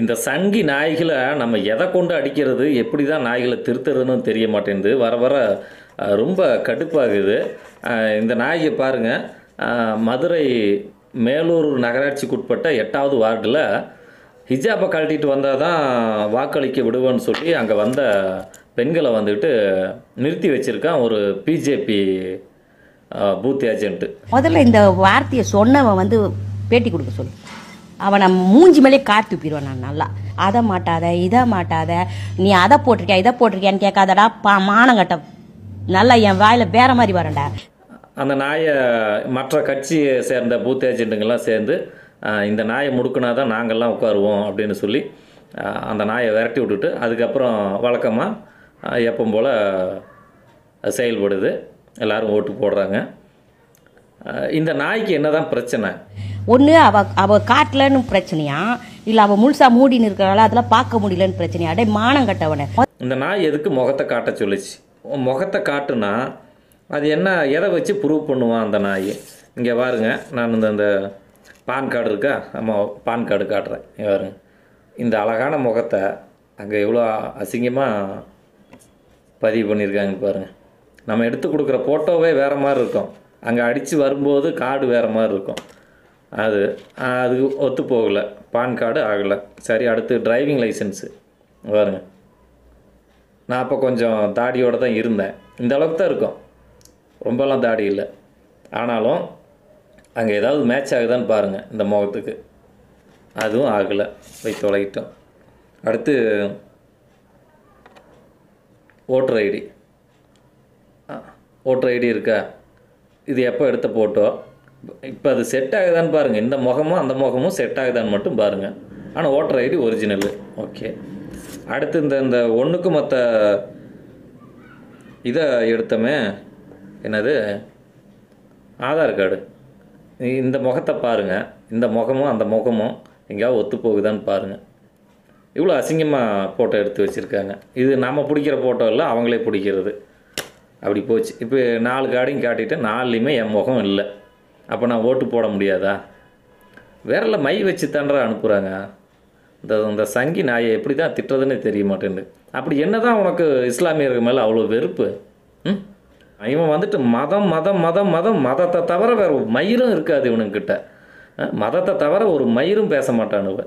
இந்த சங்கி நாய்களை நம்ம எதை கொண்டு அடிக்கிறது எப்படி தான் நாய்களை திருத்துறதுன்னு தெரிய மாட்டேங்குது வர வர ரொம்ப கடுப்பாகுது இந்த நாயை பாருங்கள் மதுரை மேலூர் நகராட்சிக்குட்பட்ட எட்டாவது வார்டில் ஹிஜாப்பை கழட்டிட்டு வந்தால் தான் வாக்களிக்க விடுவேன்னு சொல்லி அங்கே வந்த பெண்களை வந்துட்டு நிறுத்தி வச்சுருக்கான் ஒரு பிஜேபி பூத் ஏஜென்ட்டு முதல்ல இந்த வார்த்தையை சொன்னவன் வந்து பேட்டி கொடுக்க சொல்லு அவனை மூஞ்சி மேலே காற்று துப்பிடுவேன் நான் நல்லா அதை மாட்டாத இதை மாட்டாத நீ அதை போட்டிருக்கியா இதை போட்டிருக்கியான்னு கேட்காதடா பா கட்ட நல்லா என் வாயில் வேற மாதிரி வரண்டா அந்த நாயை மற்ற கட்சியை சேர்ந்த பூத் ஏஜெண்ட்டுங்கெல்லாம் சேர்ந்து இந்த நாயை முடுக்கினா தான் நாங்கள்லாம் உட்காருவோம் அப்படின்னு சொல்லி அந்த நாயை விரட்டி விட்டுட்டு அதுக்கப்புறம் வழக்கமாக எப்பவும் போல் செயல்படுது எல்லோரும் ஓட்டு போடுறாங்க இந்த நாய்க்கு என்ன தான் பிரச்சனை ஒன்று அவள் அவள் காட்டலன்னு பிரச்சனையா இல்லை அவள் முழுசாக மூடின்னு இருக்கிறனால அதெல்லாம் பார்க்க முடியலன்னு பிரச்சனையா அடே மானம் கட்டவனே இந்த நாய் எதுக்கு முகத்தை காட்ட சொல்லிச்சு முகத்தை காட்டுனா அது என்ன எதை வச்சு ப்ரூவ் பண்ணுவான் அந்த நாய் இங்கே பாருங்க நான் இந்த அந்த பான் கார்டு இருக்கா ஆமாம் பான் கார்டு காட்டுறேன் இங்கே பாருங்க இந்த அழகான முகத்தை அங்கே எவ்வளோ அசிங்கமாக பதிவு பண்ணியிருக்காங்க பாருங்கள் நம்ம எடுத்து கொடுக்குற ஃபோட்டோவே வேறு மாதிரி இருக்கும் அங்கே அடித்து வரும்போது கார்டு வேறு மாதிரி இருக்கும் அது அது ஒத்து போகலை பான் கார்டு ஆகலை சரி அடுத்து டிரைவிங் லைசன்ஸு வருங்க நான் அப்போ கொஞ்சம் தாடியோடு தான் இருந்தேன் இந்த அளவுக்கு தான் இருக்கும் ரொம்பலாம் தாடி இல்லை ஆனாலும் அங்கே ஏதாவது மேட்ச் ஆகுதான்னு பாருங்கள் இந்த முகத்துக்கு அதுவும் ஆகலை போய் தொலைகிட்டோம் அடுத்து ஓட்டர் ஐடி ஓட்டர் ஐடி இருக்கா இது எப்போ எடுத்த போட்டோ இப்போ அது செட் ஆகுதான்னு பாருங்கள் இந்த முகமும் அந்த முகமும் செட் ஆகுதான்னு மட்டும் பாருங்கள் ஆனால் ஓட்டர் ஐடி ஒரிஜினலு ஓகே அடுத்து இந்த இந்த ஒன்றுக்கு மற்ற இதை எடுத்தோமே என்னது ஆதார் கார்டு இந்த முகத்தை பாருங்கள் இந்த முகமும் அந்த முகமும் எங்கேயாவது ஒத்து போகுதான்னு பாருங்கள் இவ்வளோ அசிங்கமாக ஃபோட்டோ எடுத்து வச்சுருக்காங்க இது நம்ம பிடிக்கிற ஃபோட்டோ இல்லை அவங்களே பிடிக்கிறது அப்படி போச்சு இப்போ நாலு கார்டையும் காட்டிட்டு நாலுலேயுமே என் முகம் இல்லை அப்போ நான் ஓட்டு போட முடியாதா விரலில் மை வச்சு தண்டரை அனுப்புகிறாங்க இந்த இந்த சங்கி நாயை எப்படி தான் திட்டுறதுன்னு தெரிய மாட்டேன்னு அப்படி என்ன தான் உனக்கு இஸ்லாமியர்கள் மேலே அவ்வளோ வெறுப்பு ம் இவன் வந்துட்டு மதம் மதம் மதம் மதம் மதத்தை தவிர வேறு மயிரும் இருக்காது இவனுங்கிட்ட மதத்தை தவிர ஒரு மயிரும் பேச மாட்டானுவன்